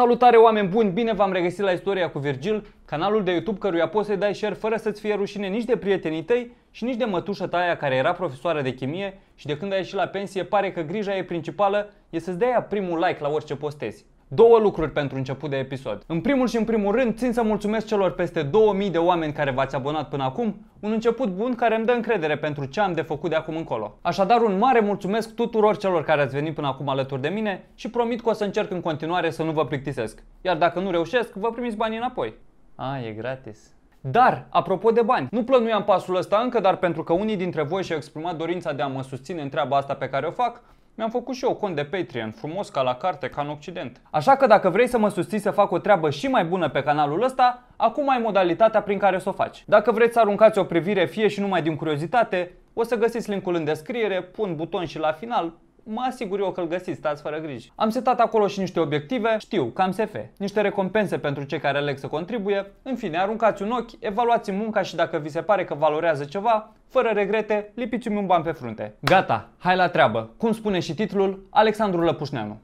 Salutare oameni buni, bine v-am regăsit la Istoria cu Virgil, canalul de YouTube căruia poți să-i dai share fără să-ți fie rușine nici de prietenii tăi și nici de mătușa ta aia care era profesoară de chimie și de când a ieșit la pensie pare că grija e principală e să-ți dai primul like la orice postezi. Două lucruri pentru început de episod. În primul și în primul rând, țin să mulțumesc celor peste 2000 de oameni care v-ați abonat până acum, un început bun care îmi dă încredere pentru ce am de făcut de acum încolo. Așadar, un mare mulțumesc tuturor celor care ați venit până acum alături de mine și promit că o să încerc în continuare să nu vă plictisesc. Iar dacă nu reușesc, vă primiți banii înapoi. A, e gratis. Dar, apropo de bani, nu plănuiam pasul ăsta încă, dar pentru că unii dintre voi și-au exprimat dorința de a mă susține în treaba asta pe care o fac, mi-am făcut și eu cont de Patreon, frumos ca la carte, ca în Occident. Așa că dacă vrei să mă susții să fac o treabă și mai bună pe canalul ăsta, acum ai modalitatea prin care să o faci. Dacă vreți să aruncați o privire fie și numai din curiozitate, o să găsiți linkul în descriere, pun buton și la final, mă asigur eu că îl găsiți, stați fără griji. Am setat acolo și niște obiective, știu, cam SF, niște recompense pentru cei care aleg să contribuie, în fine, aruncați un ochi, evaluați munca și dacă vi se pare că valorează ceva, fără regrete, lipiți-mi un ban pe frunte. Gata, hai la treabă. Cum spune și titlul, Alexandru Lăpușneanu.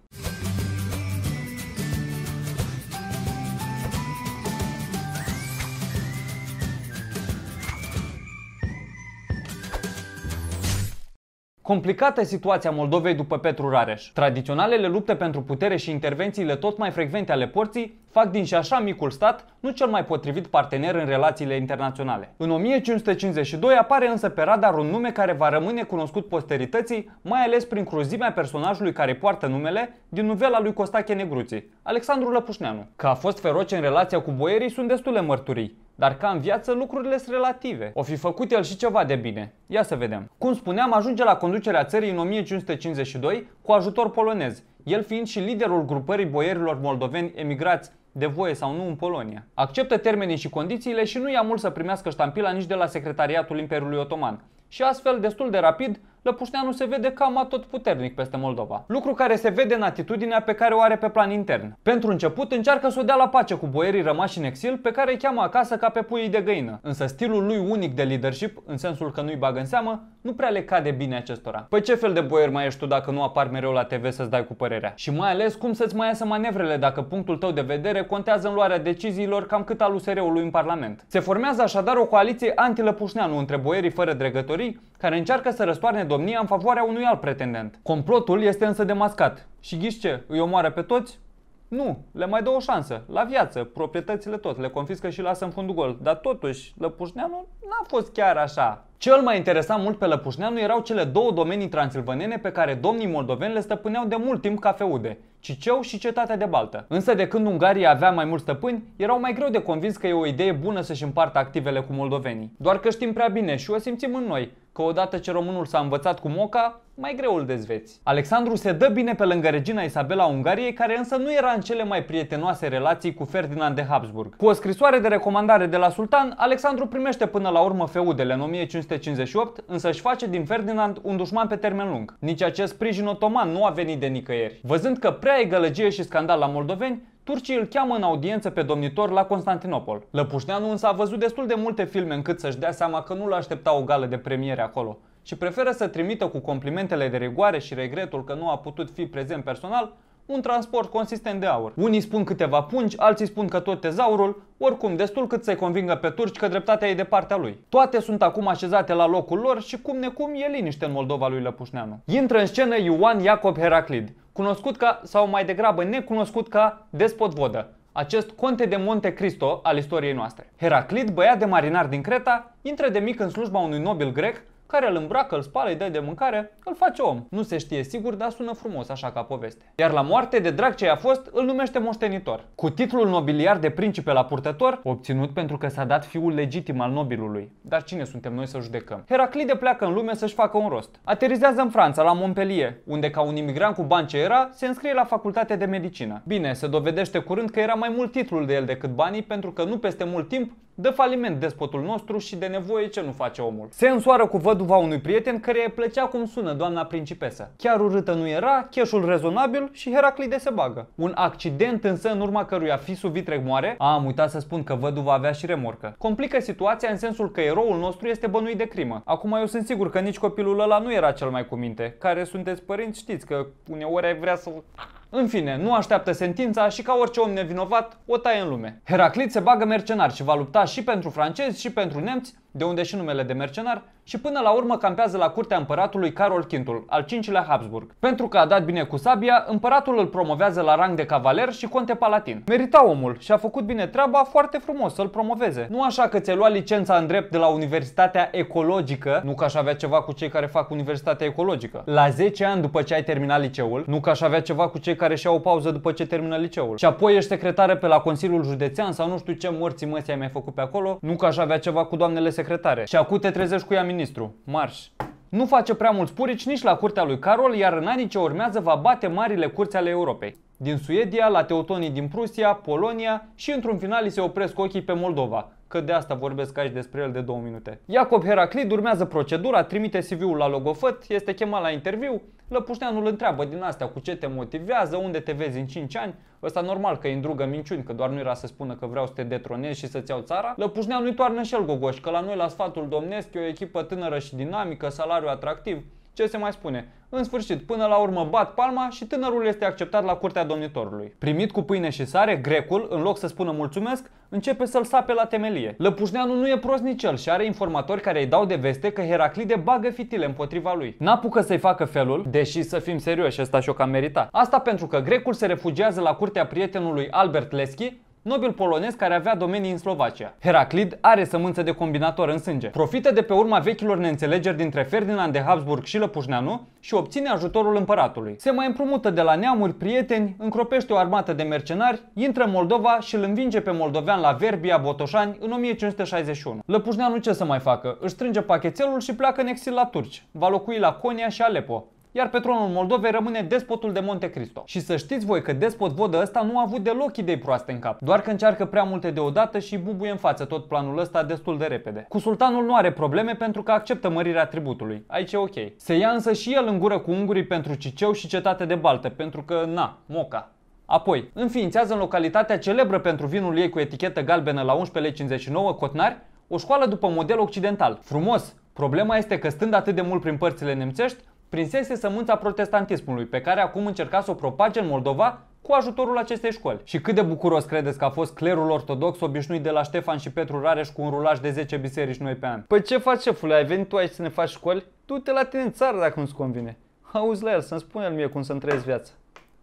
Complicată e situația Moldovei după Petru Rareș. Tradiționalele lupte pentru putere și intervențiile tot mai frecvente ale porții fac din și așa micul stat nu cel mai potrivit partener în relațiile internaționale. În 1552 apare însă pe radar un nume care va rămâne cunoscut posterității, mai ales prin cruzimea personajului care poartă numele din novela lui Costache Negruții, Alexandru Lăpușneanu. Că a fost feroce în relația cu boierii sunt destule mărturii, dar ca în viață lucrurile sunt relative. O fi făcut el și ceva de bine. Ia să vedem. Cum spuneam, ajunge la conducerea țării în 1552 cu ajutor polonez, el fiind și liderul grupării boierilor moldoveni emigrați de voie sau nu în Polonia. Acceptă termenii și condițiile și nu ia mult să primească ștampila nici de la Secretariatul Imperiului Otoman și astfel, destul de rapid, Lăpușneanu se vede cam atot puternic peste Moldova. Lucru care se vede în atitudinea pe care o are pe plan intern. Pentru început, încearcă să o dea la pace cu boierii rămași în exil, pe care îi cheamă acasă ca pe puii de găină. Însă stilul lui unic de leadership, în sensul că nu-i bagă în seamă, nu prea le cade bine acestora. Păi ce fel de boier mai ești tu dacă nu apar mereu la TV să-ți dai cu părerea? Și mai ales cum să-ți mai iasă manevrele dacă punctul tău de vedere contează în luarea deciziilor cam cât al USR-ului în Parlament. Se formează așadar o coaliție anti-Lăpușneanu între boierii fără dregătorii lui, care încearcă să răstoarne domnia în favoarea unui alt pretendent. Complotul este însă demascat și ghiși ce, îi omoară pe toți nu, le mai dă o șansă, la viață, proprietățile tot, le confiscă și lasă în fundul gol. Dar totuși, Lăpușneanu n-a fost chiar așa. Cel mai interesant mult pe Lăpușneanu erau cele două domenii transilvanene pe care domnii moldoveni le stăpâneau de mult timp ca feude, Ciceu și cetatea de Baltă. Însă de când Ungaria avea mai mulți stăpâni, erau mai greu de convins că e o idee bună să-și împartă activele cu moldovenii. Doar că știm prea bine și o simțim în noi, că odată ce românul s-a învățat cu moca, mai greu îl dezveți. Alexandru se dă bine pe lângă regina Isabela Ungariei, care însă nu era în cele mai prietenoase relații cu Ferdinand de Habsburg. Cu o scrisoare de recomandare de la sultan, Alexandru primește până la urmă feudele în 1558, însă își face din Ferdinand un dușman pe termen lung. Nici acest sprijin otoman nu a venit de nicăieri. Văzând că prea e gălăgie și scandal la moldoveni, turcii îl cheamă în audiență pe domnitor la Constantinopol. Lăpușneanu însă a văzut destul de multe filme încât să-și dea seama că nu l-aștepta o gală de premiere acolo și preferă să trimită cu complimentele de regoare și regretul că nu a putut fi prezent personal un transport consistent de aur. Unii spun câteva pungi, alții spun că tot tezaurul, oricum destul cât să-i convingă pe turci că dreptatea e de partea lui. Toate sunt acum așezate la locul lor și cum necum e liniște în Moldova lui Lăpușneanu. Intră în scenă Ioan Iacob Heraclid, cunoscut ca, sau mai degrabă necunoscut ca, despot vodă, acest conte de Monte Cristo al istoriei noastre. Heraclid, băiat de marinar din Creta, intră de mic în slujba unui nobil grec care îl îmbracă, îl spală, îi dă de mâncare, îl face om. Nu se știe sigur, dar sună frumos așa ca poveste. Iar la moarte, de drag ce a fost, îl numește moștenitor. Cu titlul nobiliar de principe la purtător, obținut pentru că s-a dat fiul legitim al nobilului. Dar cine suntem noi să judecăm? Heraclide pleacă în lume să-și facă un rost. Aterizează în Franța, la Montpellier, unde ca un imigrant cu bani ce era, se înscrie la facultatea de medicină. Bine, se dovedește curând că era mai mult titlul de el decât banii, pentru că nu peste mult timp de faliment despotul nostru și de nevoie ce nu face omul. Se însoară cu văduva unui prieten care îi plăcea cum sună doamna principesă. Chiar urâtă nu era, cheșul rezonabil și Heraclide se bagă. Un accident însă în urma căruia fisul Vitreg moare, a, am uitat să spun că văduva avea și remorcă, complică situația în sensul că eroul nostru este bănuit de crimă. Acum eu sunt sigur că nici copilul ăla nu era cel mai cu minte. Care sunteți părinți știți că uneori ai vrea să în fine, nu așteaptă sentința și ca orice om nevinovat, o taie în lume. Heraclit se bagă mercenar și va lupta și pentru francezi și pentru nemți, de unde și numele de mercenar, și până la urmă campează la curtea împăratului Carol V, al cincilea Habsburg. Pentru că a dat bine cu sabia, împăratul îl promovează la rang de cavaler și conte palatin. Merita omul și a făcut bine treaba foarte frumos să-l promoveze. Nu așa că ți-a luat licența în drept de la Universitatea Ecologică, nu că aș avea ceva cu cei care fac Universitatea Ecologică. La 10 ani după ce ai terminat liceul, nu că aș avea ceva cu cei care și-au o pauză după ce termină liceul. Și apoi ești secretară pe la Consiliul Județean sau nu știu ce morții măsii ai mai făcut pe acolo, nu că aș avea ceva cu doamnele secretare secretare. Și acum te trezești cu ea ministru. Marș! Nu face prea mulți purici nici la curtea lui Carol, iar în anii ce urmează va bate marile curți ale Europei. Din Suedia, la teutonii din Prusia, Polonia și într-un final îi se opresc ochii pe Moldova, că de asta vorbesc aici despre el de două minute. Iacob Heraclid urmează procedura, trimite CV-ul la logofăt, este chemat la interviu, Lăpușneanu îl întreabă din astea cu ce te motivează, unde te vezi în 5 ani, ăsta normal că îi îndrugă minciuni, că doar nu era să spună că vreau să te detronezi și să-ți iau țara. Lăpușneanu îi toarnă și el gogoș, că la noi la sfatul domnesc e o echipă tânără și dinamică, salariu atractiv, ce se mai spune? În sfârșit, până la urmă bat palma și tânărul este acceptat la curtea domnitorului. Primit cu pâine și sare, grecul, în loc să spună mulțumesc, începe să-l sape la temelie. Lăpușneanu nu e prost nici el și are informatori care îi dau de veste că Heraclide bagă fitile împotriva lui. N-apucă să-i facă felul, deși să fim serioși, ăsta și-o cam merita. Asta pentru că grecul se refugiază la curtea prietenului Albert Leschi, nobil polonez care avea domenii în Slovacia. Heraclid are sămânță de combinator în sânge. Profită de pe urma vechilor neînțelegeri dintre Ferdinand de Habsburg și Lăpușneanu și obține ajutorul împăratului. Se mai împrumută de la neamuri prieteni, încropește o armată de mercenari, intră în Moldova și îl învinge pe moldovean la Verbia Botoșani în 1561. Lăpușneanu ce să mai facă? Își strânge pachetelul și pleacă în exil la turci. Va locui la Conia și Alepo, iar pe tronul Moldovei rămâne despotul de Monte Cristo. Și să știți voi că despot vodă ăsta nu a avut deloc idei proaste în cap, doar că încearcă prea multe deodată și bubuie în față tot planul ăsta destul de repede. Cu sultanul nu are probleme pentru că acceptă mărirea tributului. Aici e ok. Se ia însă și el în gură cu ungurii pentru Ciceu și cetate de Baltă, pentru că, na, moca. Apoi, înființează în localitatea celebră pentru vinul ei cu etichetă galbenă la 11,59 Cotnari, o școală după model occidental. Frumos! Problema este că stând atât de mult prin părțile nemțești, prinsese sămânța protestantismului pe care acum încerca să o propage în Moldova cu ajutorul acestei școli. Și cât de bucuros credeți că a fost clerul ortodox obișnuit de la Ștefan și Petru Rareș cu un rulaj de 10 biserici noi pe an? Păi ce faci, șefule? Ai venit tu aici să ne faci școli? Du-te la tine în țară dacă nu-ți convine. Auzi la el, să-mi spune el mie cum să-mi trăiesc viața.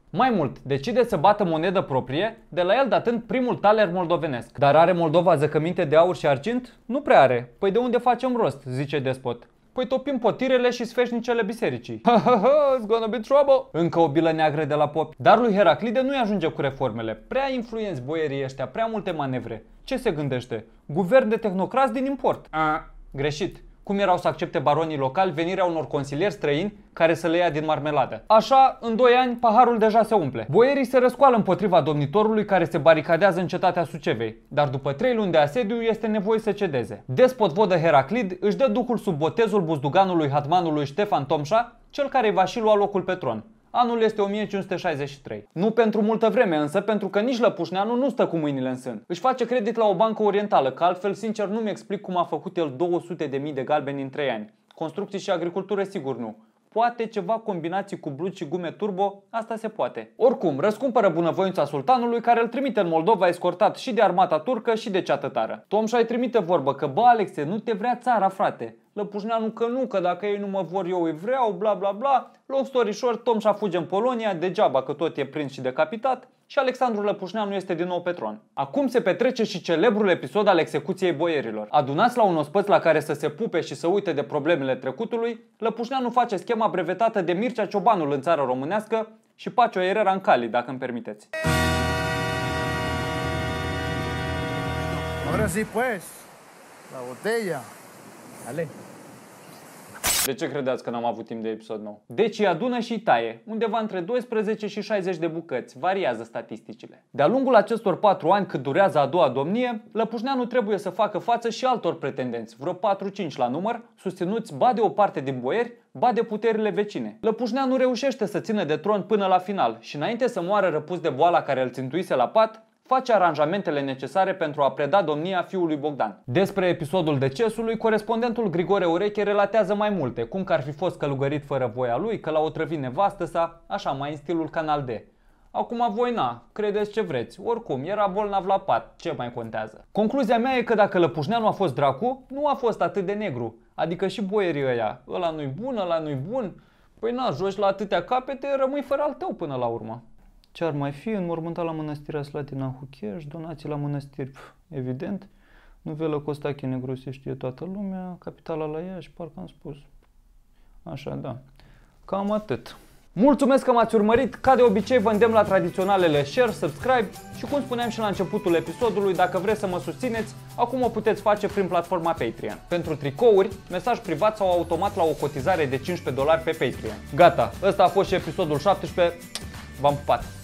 Mai mult, decide să bată monedă proprie, de la el datând primul taler moldovenesc. Dar are Moldova zăcăminte de aur și argint? Nu prea are. Păi de unde facem rost, zice despot. Păi topim potirele și sfeșnicele bisericii. Ha ha ha, it's gonna be trouble! Încă o bilă neagră de la pop. Dar lui Heraclide nu-i ajunge cu reformele. Prea influenți boierii ăștia, prea multe manevre. Ce se gândește? Guvern de tehnocrați din import. A, greșit cum erau să accepte baronii locali venirea unor consilieri străini care să le ia din marmeladă. Așa, în 2 ani, paharul deja se umple. Boierii se răscoală împotriva domnitorului care se baricadează în cetatea Sucevei, dar după 3 luni de asediu este nevoie să cedeze. Despot vodă Heraclid își dă duhul sub botezul buzduganului hatmanului Ștefan Tomșa, cel care va și lua locul pe tron. Anul este 1563. Nu pentru multă vreme însă, pentru că nici Lăpușneanu nu stă cu mâinile în sân. Își face credit la o bancă orientală, că altfel sincer nu-mi explic cum a făcut el 200 de galbeni în 3 ani. Construcții și agricultură sigur nu poate ceva combinații cu blugi și gume turbo, asta se poate. Oricum, răscumpără bunăvoința sultanului care îl trimite în Moldova escortat și de armata turcă și de cea tătară. Tomșa îi trimite vorbă că bă Alexe, nu te vrea țara frate. Lăpușneanu că nu, că dacă ei nu mă vor, eu îi vreau, bla bla bla. Long story short, a fuge în Polonia, degeaba că tot e prins și decapitat și Alexandru Lăpușneanu este din nou Petron. Acum se petrece și celebrul episod al execuției boierilor. Adunați la un ospăț la care să se pupe și să uite de problemele trecutului, Lăpușneanu face schema brevetată de Mircea Ciobanul în țara românească și Pacio Herrera în Cali, dacă îmi permiteți. Ahora sí pues, la botella. Dale. De ce credeți că n-am avut timp de episod nou? Deci îi adună și taie, undeva între 12 și 60 de bucăți, variază statisticile. De-a lungul acestor 4 ani cât durează a doua domnie, Lăpușneanu trebuie să facă față și altor pretendenți, vreo 4-5 la număr, susținuți ba de o parte din boieri, ba de puterile vecine. Lăpușneanu reușește să țină de tron până la final și înainte să moară răpus de boala care îl țintuise la pat, face aranjamentele necesare pentru a preda domnia fiului Bogdan. Despre episodul decesului, corespondentul Grigore Ureche relatează mai multe, cum că ar fi fost călugărit fără voia lui, că l-a otrăvit nevastă sa, așa mai în stilul Canal D. Acum voi na, credeți ce vreți, oricum, era bolnav la pat, ce mai contează? Concluzia mea e că dacă Lăpușneanu a fost dracu, nu a fost atât de negru, adică și boierii ăia, ăla nu-i bun, ăla nu-i bun, păi na, joci la atâtea capete, rămâi fără al tău până la urmă. Ce ar mai fi? Înmormântat la Mănăstirea Slatina Hucheș, donații la mănăstiri, pf, evident. Nuvelă Costache Negru se știe toată lumea, capitala la și parcă am spus. Așa, da. Cam atât. Mulțumesc că m-ați urmărit, ca de obicei vă îndemn la tradiționalele share, subscribe și cum spuneam și la începutul episodului, dacă vreți să mă susțineți, acum o puteți face prin platforma Patreon. Pentru tricouri, mesaj privat sau automat la o cotizare de 15 dolari pe Patreon. Gata, ăsta a fost și episodul 17, v-am pupat!